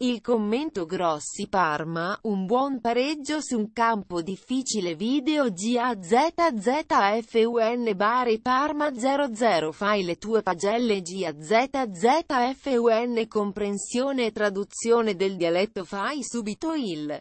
Il commento Grossi Parma, un buon pareggio su un campo difficile video GAZZFUN Bari Parma 00 fai le tue pagelle GAZZFUN comprensione e traduzione del dialetto fai subito il